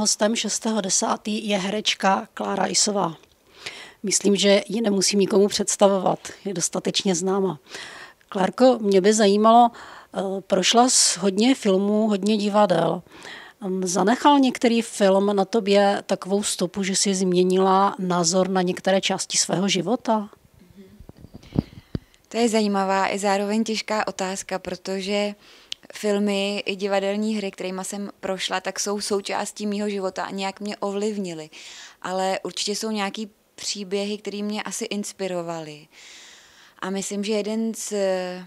hostem 6.10. je herečka Klára Isová. Myslím, že ji nemusím nikomu představovat, je dostatečně známa. Klárko, mě by zajímalo, eh, prošla s hodně filmů, hodně divadel. Hm, zanechal některý film na tobě takovou stopu, že si změnila názor na některé části svého života? To je zajímavá i zároveň těžká otázka, protože filmy i divadelní hry, kterými jsem prošla, tak jsou součástí mýho života a nějak mě ovlivnily. Ale určitě jsou nějaký příběhy, které mě asi inspirovaly. A myslím, že jeden z eh,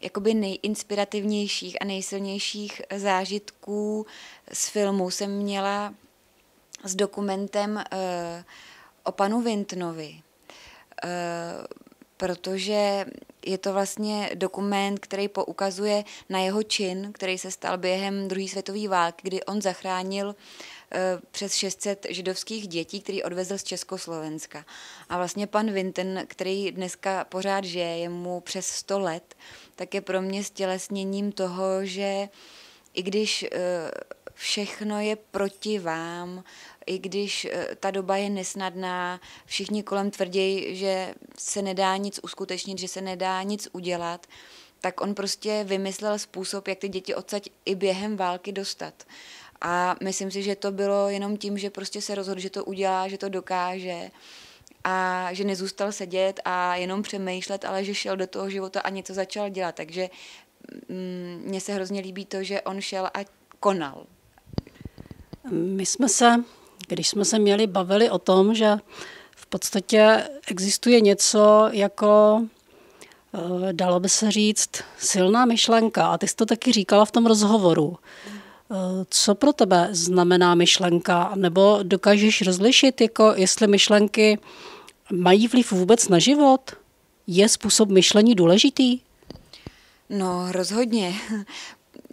jakoby nejinspirativnějších a nejsilnějších zážitků z filmu jsem měla s dokumentem uh, o panu Vintnovi. Uh, protože je to vlastně dokument, který poukazuje na jeho čin, který se stal během druhé světové války, kdy on zachránil eh, přes 600 židovských dětí, který odvezl z Československa. A vlastně pan Vinten, který dneska pořád žije, je mu přes 100 let, tak je pro mě stělesněním toho, že i když eh, všechno je proti vám, i když eh, ta doba je nesnadná, všichni kolem tvrdí, že se nedá nic uskutečnit, že se nedá nic udělat, tak on prostě vymyslel způsob, jak ty děti odsaď i během války dostat. A myslím si, že to bylo jenom tím, že prostě se rozhodl, že to udělá, že to dokáže a že nezůstal sedět a jenom přemýšlet, ale že šel do toho života a něco začal dělat. Takže mm, mně se hrozně líbí to, že on šel a konal. My jsme se když jsme se měli bavili o tom, že v podstatě existuje něco jako eh, dalo by se říct, silná myšlenka. A ty jsi to taky říkala v tom rozhovoru. Eh, co pro tebe znamená myšlenka? Nebo dokážeš rozlišit, jako jestli myšlenky mají vliv vůbec na život? Je způsob myšlení důležitý? No, rozhodně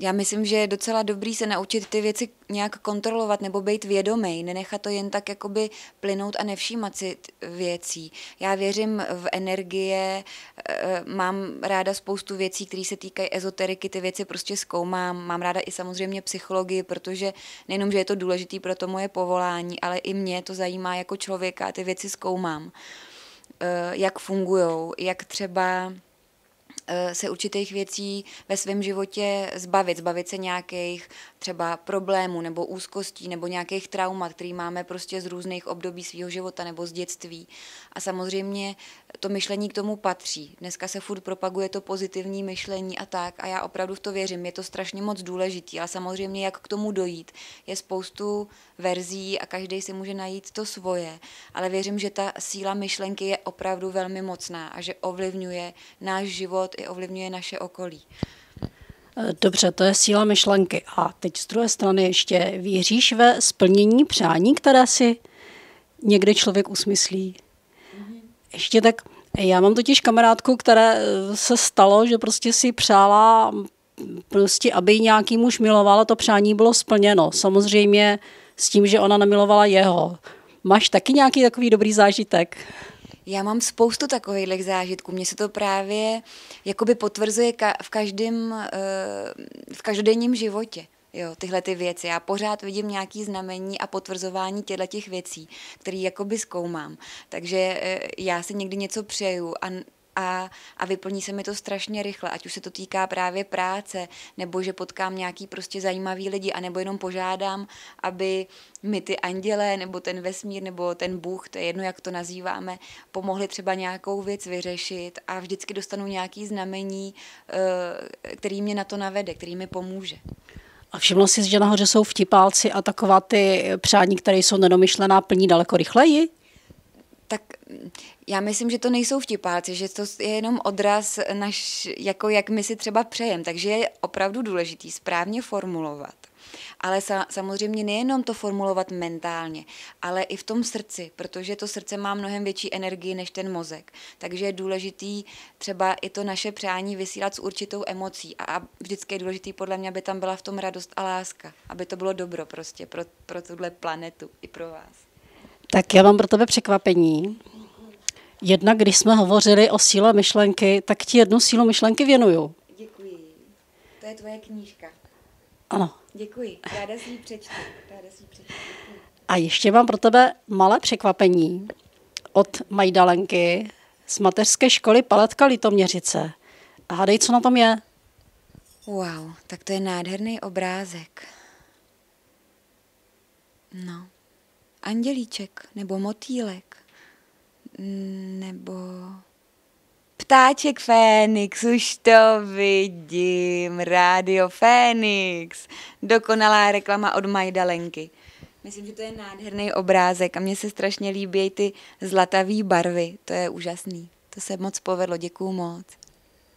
já myslím, že je docela dobrý se naučit ty věci nějak kontrolovat nebo být vědomý, nenechat to jen tak jakoby plynout a nevšímat si věcí. Já věřím v energie, e, e, mám ráda spoustu věcí, které se týkají ezoteriky, ty věci prostě zkoumám, mám ráda i samozřejmě psychologii, protože nejenom, že je to důležité pro to moje povolání, ale i mě to zajímá jako člověka, ty věci zkoumám, e, jak fungují, jak třeba Eh, se určitých věcí ve svém životě zbavit, zbavit se nějakých třeba problémů nebo úzkostí nebo nějakých traumat, který máme prostě z různých období svého života nebo z dětství. A samozřejmě to myšlení k tomu patří. Dneska se furt propaguje to pozitivní myšlení a tak a já opravdu v to věřím. Je to strašně moc důležitý, ale samozřejmě jak k tomu dojít. Je spoustu verzí a každý si může najít to svoje, ale věřím, že ta síla myšlenky je opravdu velmi mocná a že ovlivňuje náš život i ovlivňuje naše okolí. Eh, dobře, to je síla myšlenky. A teď z druhé strany ještě věříš ve splnění přání, které si někdy člověk usmyslí. Mhm. Ještě tak, já mám totiž kamarádku, které eh, se stalo, že prostě si přála mm, prostě, aby nějaký muž miloval, a to přání bylo splněno. Samozřejmě s tím, že ona nemilovala jeho. Máš taky nějaký takový dobrý zážitek? Já mám spoustu takových zážitků. Mně se to právě jakoby potvrzuje ka- v každém, uh, v každodenním životě. Jo, tyhle ty věci. Já pořád vidím nějaký znamení a potvrzování těchto těch věcí, které jakoby zkoumám. Takže eh, já si někdy něco přeju a a, a vyplní se mi to strašně rychle, ať už se to týká právě práce, nebo že potkám nějaký prostě zajímavý lidi, anebo jenom požádám, aby mi ty andělé, nebo ten vesmír, nebo ten Bůh, to je jedno, jak to nazýváme, pomohli třeba nějakou věc vyřešit a vždycky dostanu nějaký znamení, eh, který mě na to navede, který mi pomůže. A všimla jsi, že nahoře jsou vtipálci a taková ty přání, které jsou nedomyšlená, plní daleko rychleji? tak já myslím, že to nejsou vtipáci, že to je jenom odraz naš, jako jak my si třeba přejeme. takže je opravdu důležitý správně formulovat. Ale sa, samozřejmě nejenom to formulovat mentálně, ale i v tom srdci, protože to srdce má mnohem větší energii než ten mozek. Takže je důležitý třeba i to naše přání vysílat s určitou emocí. A vždycky je důležitý podle mě, aby tam byla v tom radost a láska, aby to bylo dobro prostě pro, pro tuhle planetu i pro vás. Tak já mám pro tebe překvapení. Jednak, když jsme hovořili o síle myšlenky, tak ti jednu sílu myšlenky věnuju. Děkuji. To je tvoje knížka. Ano. Děkuji. Ráda si ji přečtu. Ráda si ji přečtu. A ještě mám pro tebe malé překvapení od Majdalenky z mateřské školy Paletka Litoměřice. A hádej, co na tom je? Wow, tak to je nádherný obrázek. No andělíček nebo motýlek mm, nebo ptáček Fénix, už to vidím, Rádio Fénix, dokonalá reklama od Majdalenky. Myslím, že to je nádherný obrázek a mně se strašně líbí ty zlatavé barvy, to je úžasný. To se moc povedlo, děkuju moc.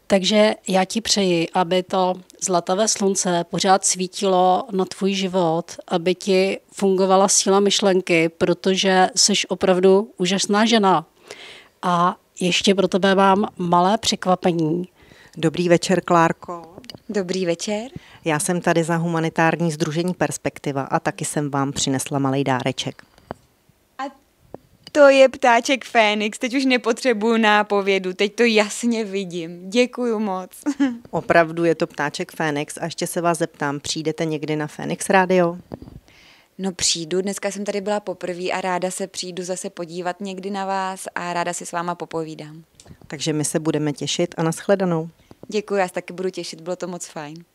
Takže já ti přeji, aby to zlatavé slunce pořád svítilo na tvůj život, aby ti fungovala síla myšlenky, protože jsi opravdu úžasná žena. A ještě pro tebe mám malé překvapení. Dobrý večer, Klárko. Dobrý večer. Já jsem tady za humanitární združení Perspektiva a taky jsem vám přinesla malý dáreček to je ptáček Fénix, teď už nepotřebuju nápovědu, teď to jasně vidím. Děkuju moc. Opravdu je to ptáček Fénix a ještě se vás zeptám, přijdete někdy na Fénix Radio? No přijdu, dneska jsem tady byla poprvé a ráda se přijdu zase podívat někdy na vás a ráda si s váma popovídám. Takže my se budeme těšit a nashledanou. Děkuji, já se taky budu těšit, bylo to moc fajn.